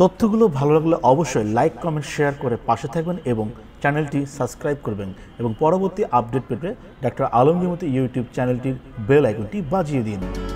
তথ্যগুলো ভালো লাগলে অবশ্যই লাইক কমেন্ট শেয়ার করে পাশে থাকবেন এবং চ্যানেলটি সাবস্ক্রাইব করবেন এবং পরবর্তী আপডেট পেতে ডাক্তার আলমগীমতি ইউটিউব চ্যানেলটির বেল আইকনটি বাজিয়ে দিন